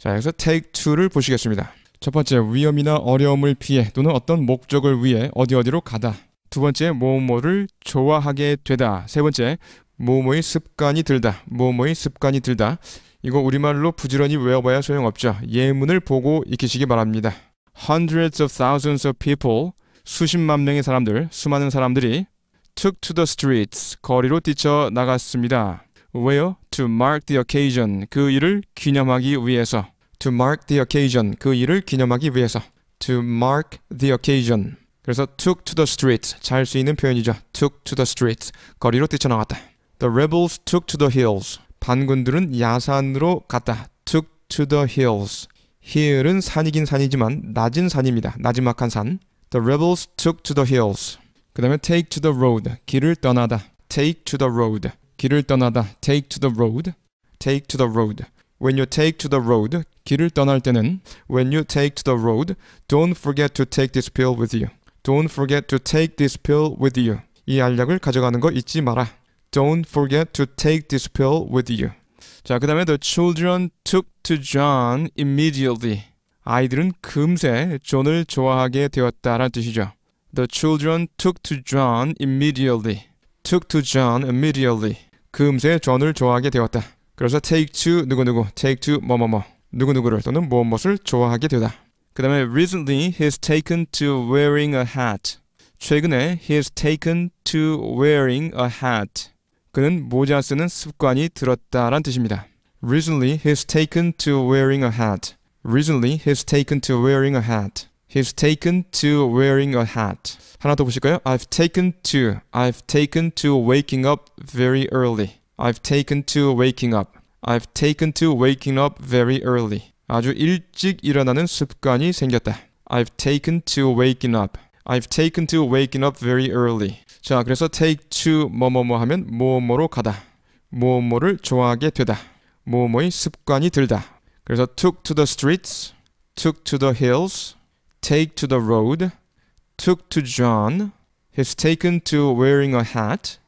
자, 여기서 take to를 w 보시겠습니다. 첫 번째, 위험이나 어려움을 피해 또는 어떤 목적을 위해 어디 어디로 가다. 두 번째, 모모를 좋아하게 되다. 세 번째, 모모의 습관이 들다. 모모의 습관이 들다. 이거 우리말로 부지런히 외워봐야 소용없죠. 예문을 보고 익히시기 바랍니다. Hundreds of thousands of people, 수십만 명의 사람들, 수많은 사람들이 took to the streets, 거리로 뛰쳐 나갔습니다. 왜요? To mark the occasion. 그 일을 기념하기 위해서. To mark the occasion. 그 일을 기념하기 위해서. To mark the occasion. 그래서 took to the streets. 잘 쓰이는 표현이죠. took to the streets. 거리로 뛰쳐나갔다. The rebels took to the hills. 반군들은 야산으로 갔다. took to the hills. hill은 산이긴 산이지만 낮은 산입니다. 나지막한 산. The rebels took to the hills. 그 다음에 take to the road. 길을 떠나다. take to the road. 길을 떠나다 take to the road take to the road When you take to the road 길을 떠날 때는 when you take to the road don't forget to take this pill with you don't forget to take this pill with you 이 알약을 가져가는 거 잊지 마라 don't forget to take this pill with you 자, 그다음에 the children took to John immediately 아이들은 금세 존을 좋아하게 되었다라는 뜻이죠. The children took to John immediately. took to John immediately. 그 음소의 전을 좋아하게 되었다. 그래서 take to 누구누구, take to 뭐뭐뭐, 누구누구를 또는 무엇무엇을 좋아하게 되다. 그 다음에 recently he s taken to wearing a hat. 최근에 he s taken to wearing a hat. 그는 모자 쓰는 습관이 들었다란 뜻입니다. Recently he s taken to wearing a hat. Recently he s taken to wearing a hat. He's taken to wearing a hat. 하나 더 보실까요? I've taken to. I've taken to waking up very early. I've taken to waking up. I've taken to waking up very early. 아주 일찍 일어나는 습관이 생겼다. I've taken to waking up. I've taken to waking up very early. 자, 그래서 take to 뭐뭐뭐 하면 뭐뭐로 가다. 뭐뭐를 좋아하게 되다. 뭐뭐의 습관이 들다. 그래서 took to the streets, took to the hills, take to the road, took to John, he's taken to wearing a hat,